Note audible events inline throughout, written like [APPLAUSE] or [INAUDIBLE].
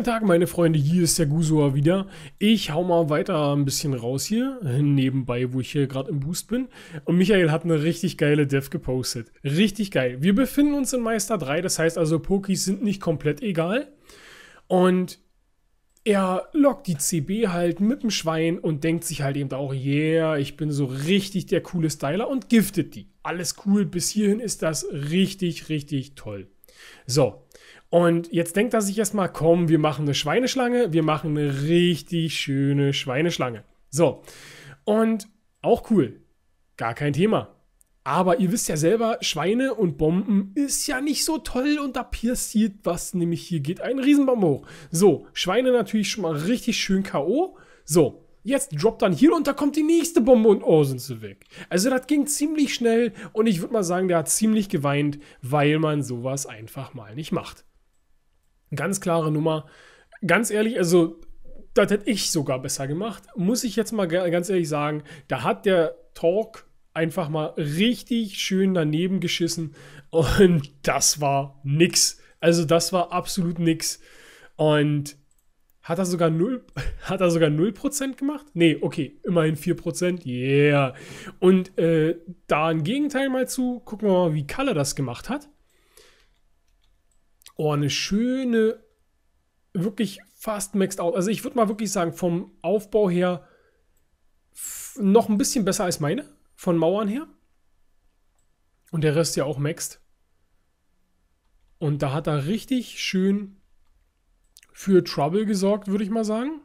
Guten Tag, meine Freunde, hier ist der Gusua wieder. Ich hau mal weiter ein bisschen raus hier, nebenbei, wo ich hier gerade im Boost bin. Und Michael hat eine richtig geile Dev gepostet. Richtig geil. Wir befinden uns in Meister 3, das heißt also, Pokis sind nicht komplett egal. Und er lockt die CB halt mit dem Schwein und denkt sich halt eben auch, yeah, ich bin so richtig der coole Styler und giftet die. Alles cool, bis hierhin ist das richtig, richtig toll. So, und jetzt denkt er sich erstmal, komm, wir machen eine Schweineschlange, wir machen eine richtig schöne Schweineschlange. So. Und auch cool. Gar kein Thema. Aber ihr wisst ja selber, Schweine und Bomben ist ja nicht so toll und da passiert was, nämlich hier geht ein Riesenbombe hoch. So, Schweine natürlich schon mal richtig schön K.O. So, jetzt droppt dann hier und da kommt die nächste Bombe und oh, sind sie weg. Also das ging ziemlich schnell und ich würde mal sagen, der hat ziemlich geweint, weil man sowas einfach mal nicht macht. Ganz klare Nummer. Ganz ehrlich, also das hätte ich sogar besser gemacht. Muss ich jetzt mal ganz ehrlich sagen, da hat der Talk einfach mal richtig schön daneben geschissen und [LAUGHS] das war nix. Also das war absolut nix. Und hat er sogar 0, [LAUGHS] hat er sogar 0% gemacht? Nee, okay, immerhin 4%. Yeah. Und äh, da ein Gegenteil mal zu, gucken wir mal, wie Kalle das gemacht hat. Oh, eine schöne, wirklich fast maxed out. Also ich würde mal wirklich sagen, vom Aufbau her noch ein bisschen besser als meine, von Mauern her. Und der Rest ja auch maxed. Und da hat er richtig schön für Trouble gesorgt, würde ich mal sagen.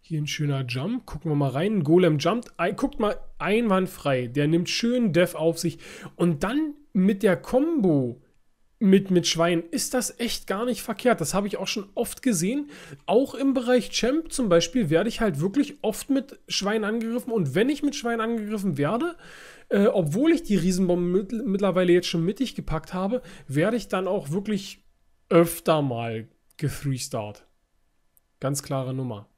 Hier ein schöner Jump. Gucken wir mal rein. Golem jumpt. Guckt mal einwandfrei. Der nimmt schön Dev auf sich. Und dann mit der Combo mit, mit Schwein ist das echt gar nicht verkehrt. Das habe ich auch schon oft gesehen. Auch im Bereich Champ zum Beispiel werde ich halt wirklich oft mit Schwein angegriffen. Und wenn ich mit Schwein angegriffen werde, äh, obwohl ich die Riesenbombe mit, mittlerweile jetzt schon mittig gepackt habe, werde ich dann auch wirklich öfter mal gefreestart. Ganz klare Nummer.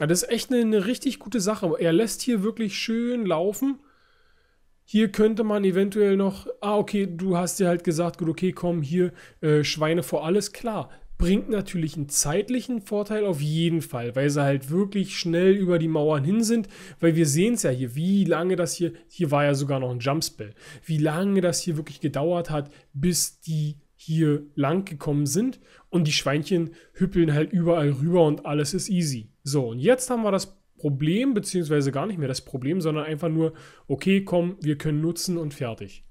Das ist echt eine, eine richtig gute Sache. Er lässt hier wirklich schön laufen. Hier könnte man eventuell noch, ah, okay, du hast dir halt gesagt, gut, okay, komm, hier äh, Schweine vor alles, klar. Bringt natürlich einen zeitlichen Vorteil auf jeden Fall, weil sie halt wirklich schnell über die Mauern hin sind, weil wir sehen es ja hier, wie lange das hier, hier war ja sogar noch ein Jumpspell, wie lange das hier wirklich gedauert hat, bis die hier lang gekommen sind und die Schweinchen hüppeln halt überall rüber und alles ist easy. So, und jetzt haben wir das Problem, beziehungsweise gar nicht mehr das Problem, sondern einfach nur, okay, komm, wir können nutzen und fertig.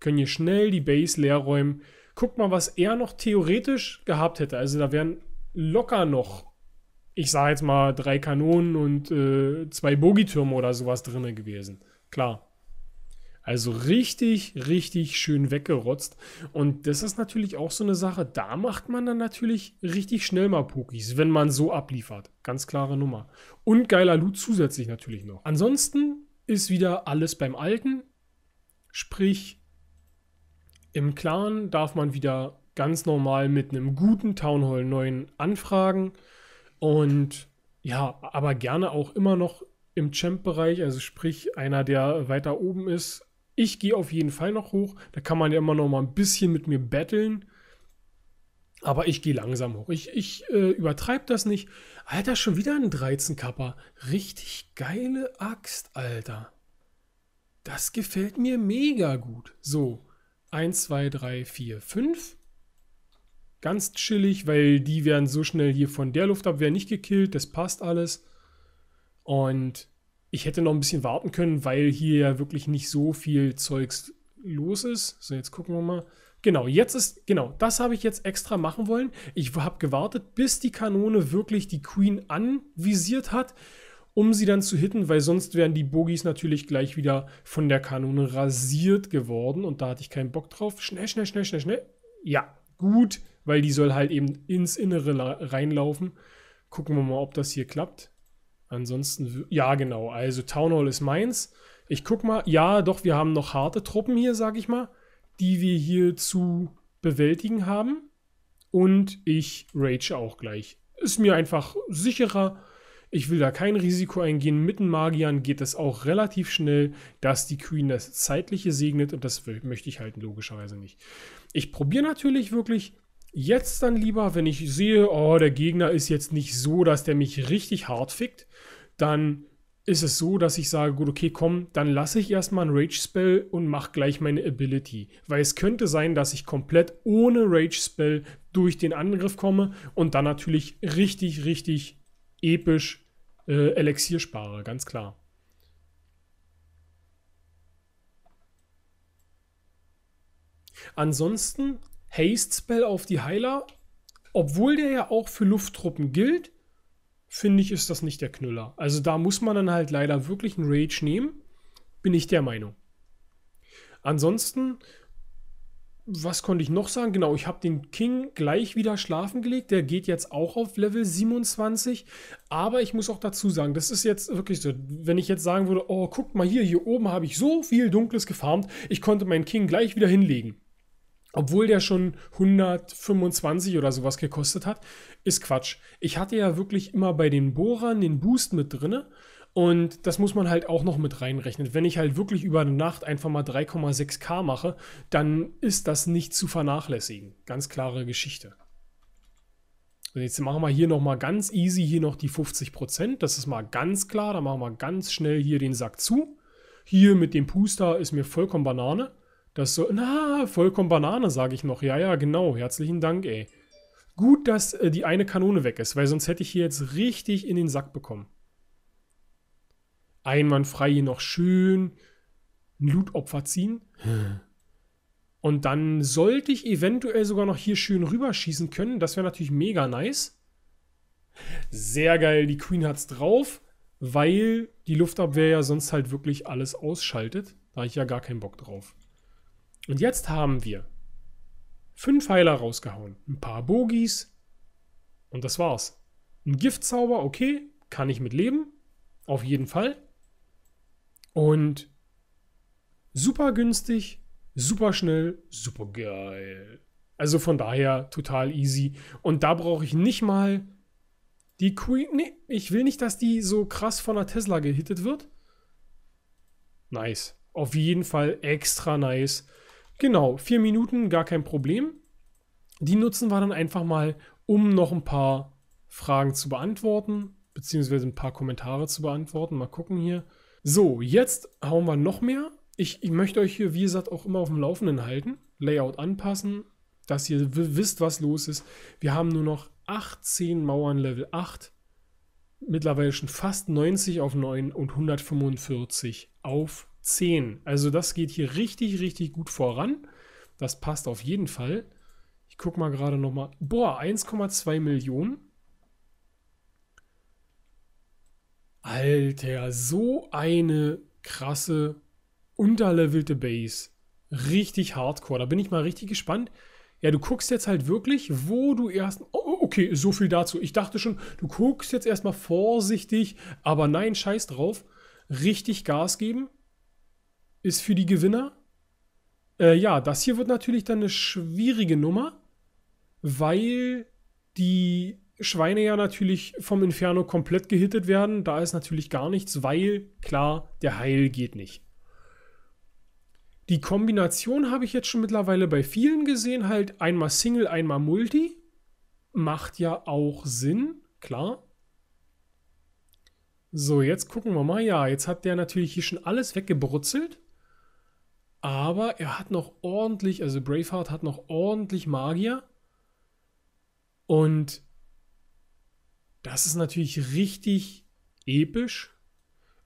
Können hier schnell die Base leer räumen. Guck mal, was er noch theoretisch gehabt hätte. Also da wären locker noch, ich sage jetzt mal, drei Kanonen und äh, zwei Bogitürme oder sowas drin gewesen. Klar. Also richtig, richtig schön weggerotzt. Und das ist natürlich auch so eine Sache, da macht man dann natürlich richtig schnell mal Pokis, wenn man so abliefert. Ganz klare Nummer. Und geiler Loot zusätzlich natürlich noch. Ansonsten ist wieder alles beim Alten. Sprich, im Clan darf man wieder ganz normal mit einem guten Town Hall 9 anfragen. Und ja, aber gerne auch immer noch im Champ-Bereich, also sprich einer, der weiter oben ist, ich gehe auf jeden Fall noch hoch. Da kann man ja immer noch mal ein bisschen mit mir betteln. Aber ich gehe langsam hoch. Ich, ich äh, übertreibe das nicht. Alter, schon wieder ein 13-Kapper. Richtig geile Axt, Alter. Das gefällt mir mega gut. So, 1, 2, 3, 4, 5. Ganz chillig, weil die werden so schnell hier von der Luftabwehr nicht gekillt. Das passt alles. Und ich hätte noch ein bisschen warten können, weil hier ja wirklich nicht so viel Zeugs los ist. So, jetzt gucken wir mal. Genau, jetzt ist, genau, das habe ich jetzt extra machen wollen. Ich habe gewartet, bis die Kanone wirklich die Queen anvisiert hat, um sie dann zu hitten, weil sonst wären die Bogies natürlich gleich wieder von der Kanone rasiert geworden und da hatte ich keinen Bock drauf. Schnell, schnell, schnell, schnell, schnell. Ja, gut, weil die soll halt eben ins Innere reinlaufen. Gucken wir mal, ob das hier klappt. Ansonsten, ja, genau. Also Town Hall ist meins. Ich guck mal, ja, doch, wir haben noch harte Truppen hier, sag ich mal, die wir hier zu bewältigen haben. Und ich rage auch gleich. Ist mir einfach sicherer. Ich will da kein Risiko eingehen. Mit den Magiern geht es auch relativ schnell, dass die Queen das Zeitliche segnet und das möchte ich halt logischerweise nicht. Ich probiere natürlich wirklich jetzt dann lieber, wenn ich sehe, oh, der Gegner ist jetzt nicht so, dass der mich richtig hart fickt, dann ist es so, dass ich sage, gut, okay, komm, dann lasse ich erstmal ein Rage-Spell und mache gleich meine Ability. Weil es könnte sein, dass ich komplett ohne Rage-Spell durch den Angriff komme und dann natürlich richtig, richtig episch äh, Elixier spare, ganz klar. Ansonsten Haste-Spell auf die Heiler, obwohl der ja auch für Lufttruppen gilt, finde ich, ist das nicht der Knüller. Also da muss man dann halt leider wirklich einen Rage nehmen, bin ich der Meinung. Ansonsten, was konnte ich noch sagen? Genau, ich habe den King gleich wieder schlafen gelegt. Der geht jetzt auch auf Level 27. Aber ich muss auch dazu sagen, das ist jetzt wirklich so, wenn ich jetzt sagen würde, oh, guck mal hier, hier oben habe ich so viel Dunkles gefarmt, ich konnte meinen King gleich wieder hinlegen obwohl der schon 125 oder sowas gekostet hat, ist Quatsch. Ich hatte ja wirklich immer bei den Bohrern den Boost mit drinne und das muss man halt auch noch mit reinrechnen. Wenn ich halt wirklich über eine Nacht einfach mal 3,6K mache, dann ist das nicht zu vernachlässigen. Ganz klare Geschichte. Und jetzt machen wir hier nochmal ganz easy hier noch die 50%. Das ist mal ganz klar. Da machen wir ganz schnell hier den Sack zu. Hier mit dem Puster ist mir vollkommen Banane. Das so, na, vollkommen Banane, sage ich noch. Ja, ja, genau. Herzlichen Dank, ey. Gut, dass äh, die eine Kanone weg ist, weil sonst hätte ich hier jetzt richtig in den Sack bekommen. Einwandfrei hier noch schön ein Lootopfer ziehen. Hm. Und dann sollte ich eventuell sogar noch hier schön rüberschießen können. Das wäre natürlich mega nice. Sehr geil, die Queen hat es drauf, weil die Luftabwehr ja sonst halt wirklich alles ausschaltet. Da habe ich ja gar keinen Bock drauf. Und jetzt haben wir fünf Heiler rausgehauen, ein paar Bogies und das war's. Ein Giftzauber, okay, kann ich mit leben, auf jeden Fall. Und super günstig, super schnell, super geil. Also von daher total easy. Und da brauche ich nicht mal die Queen. Nee, ich will nicht, dass die so krass von der Tesla gehittet wird. Nice. Auf jeden Fall extra nice. Genau, vier Minuten, gar kein Problem. Die nutzen wir dann einfach mal, um noch ein paar Fragen zu beantworten, beziehungsweise ein paar Kommentare zu beantworten. Mal gucken hier. So, jetzt hauen wir noch mehr. Ich, ich möchte euch hier, wie gesagt, auch immer auf dem Laufenden halten. Layout anpassen, dass ihr wisst, was los ist. Wir haben nur noch 18 Mauern Level 8. Mittlerweile schon fast 90 auf 9 und 145 auf 10. Also das geht hier richtig, richtig gut voran. Das passt auf jeden Fall. Ich gucke mal gerade nochmal. Boah, 1,2 Millionen. Alter, so eine krasse, unterlevelte Base. Richtig hardcore. Da bin ich mal richtig gespannt. Ja, du guckst jetzt halt wirklich, wo du erst. Oh, oh okay, so viel dazu. Ich dachte schon, du guckst jetzt erstmal vorsichtig, aber nein, scheiß drauf. Richtig Gas geben, ist für die Gewinner. Äh, ja, das hier wird natürlich dann eine schwierige Nummer, weil die Schweine ja natürlich vom Inferno komplett gehittet werden. Da ist natürlich gar nichts, weil klar, der Heil geht nicht. Die Kombination habe ich jetzt schon mittlerweile bei vielen gesehen, halt einmal Single, einmal Multi. Macht ja auch Sinn, klar. So, jetzt gucken wir mal. Ja, jetzt hat der natürlich hier schon alles weggebrutzelt. Aber er hat noch ordentlich, also Braveheart hat noch ordentlich Magier. Und das ist natürlich richtig episch.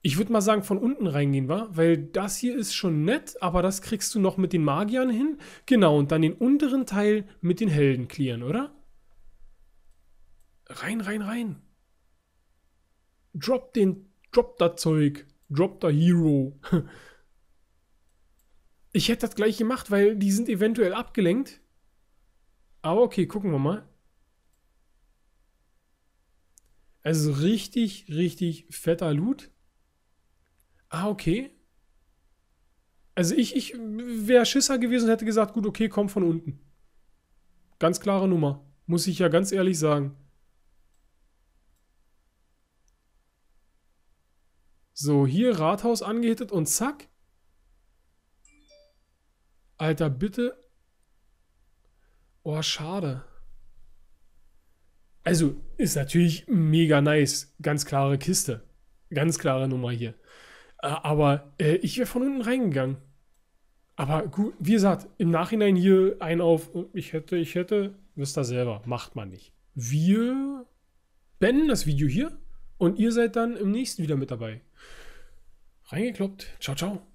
Ich würde mal sagen, von unten reingehen, wa? weil das hier ist schon nett, aber das kriegst du noch mit den Magiern hin. Genau, und dann den unteren Teil mit den Helden clearen, oder? Rein, rein, rein. Drop den, drop da Zeug. Drop da Hero. [LAUGHS] Ich hätte das gleich gemacht, weil die sind eventuell abgelenkt. Aber okay, gucken wir mal. Also richtig, richtig fetter Loot. Ah, okay. Also ich, ich wäre Schisser gewesen und hätte gesagt, gut, okay, komm von unten. Ganz klare Nummer. Muss ich ja ganz ehrlich sagen. So, hier Rathaus angehittet und zack. Alter, bitte. Oh, schade. Also, ist natürlich mega nice. Ganz klare Kiste. Ganz klare Nummer hier. Äh, aber äh, ich wäre von unten reingegangen. Aber gut, wie gesagt, im Nachhinein hier ein auf, ich hätte, ich hätte, wisst ihr selber, macht man nicht. Wir beenden das Video hier und ihr seid dann im nächsten wieder mit dabei. Reingekloppt. Ciao, ciao.